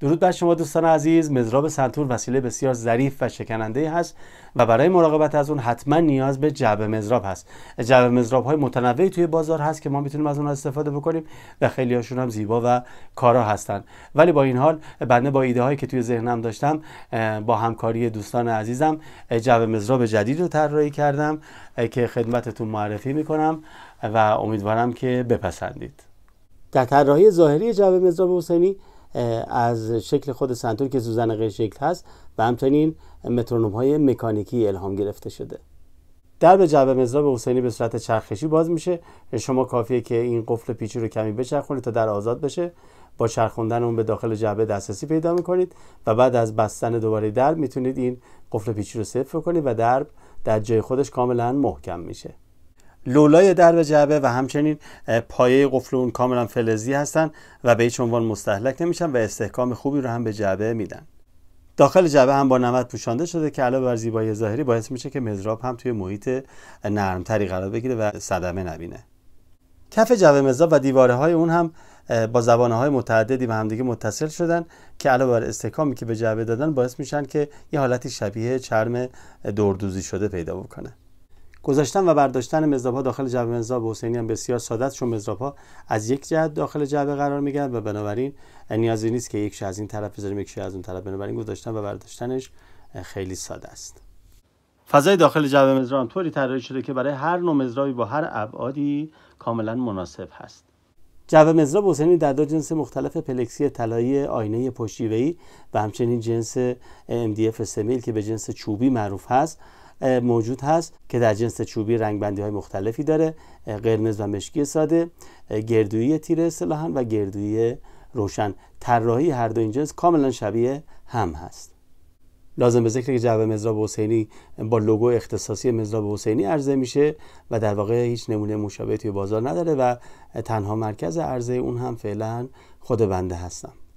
درود بر شما دوستان عزیز مزراب سنتور وسیله بسیار ظریف و شکننده هست و برای مراقبت از اون حتما نیاز به جعبه مزراب هست جعبه مزراب های متنوعی توی بازار هست که ما میتونیم از اونها استفاده بکنیم و خیلی هاشون هم زیبا و کارا هستن ولی با این حال بنده با ایده هایی که توی ذهنم داشتم با همکاری دوستان عزیزم جعبه مزراب جدید رو طراحی کردم که خدمتتون معرفی میکنم و امیدوارم که بپسندید در طراحی ظاهری جعبه مزراب حسینی از شکل خود سنتور که غیر شکل هست و همچنین مترونوم های مکانیکی الهام گرفته شده درب به جعبه مزراب حسینی به صورت چرخشی باز میشه شما کافیه که این قفل پیچی رو کمی بچرخونید تا در آزاد بشه با چرخوندن اون به داخل جعبه دسترسی پیدا میکنید و بعد از بستن دوباره درب میتونید این قفل پیچی رو صفر کنید و درب در جای خودش کاملا محکم میشه لولای درب جعبه و همچنین پایه قفل اون کاملا فلزی هستن و به هیچ عنوان مستحلک نمیشن و استحکام خوبی رو هم به جعبه میدن داخل جعبه هم با نمد پوشانده شده که علاوه بر زیبایی ظاهری باعث میشه که مزراب هم توی محیط نرمتری قرار بگیره و صدمه نبینه کف جعبه مزراب و دیواره های اون هم با زبانه های متعددی به همدیگه متصل شدن که علاوه بر استحکامی که به جعبه دادن باعث میشن که یه حالتی شبیه چرم دوردوزی شده پیدا بکنه گذاشتن و برداشتن ها داخل جعبه مزراب حسینی هم بسیار ساده است چون ها از یک جهت داخل جعبه قرار میگیرن و بنابراین نیازی نیست که یک از این طرف بذاریم یک از اون طرف بنابراین گذاشتن و برداشتنش خیلی ساده است فضای داخل جعبه مزراب طوری طراحی شده که برای هر نوع مزرابی با هر ابعادی کاملا مناسب هست جعبه مزراب حسینی در دو جنس مختلف پلکسی طلایی آینه پشتی و همچنین جنس MDF سمیل که به جنس چوبی معروف هست موجود هست که در جنس چوبی رنگ بندی های مختلفی داره قرمز و مشکی ساده گردویی تیره سلاحن و گردویی روشن طراحی هر دو این جنس کاملا شبیه هم هست لازم به ذکر که جعبه مزراب حسینی با لوگو اختصاصی مزراب حسینی عرضه میشه و در واقع هیچ نمونه مشابهی توی بازار نداره و تنها مرکز عرضه اون هم فعلا خود بنده هستم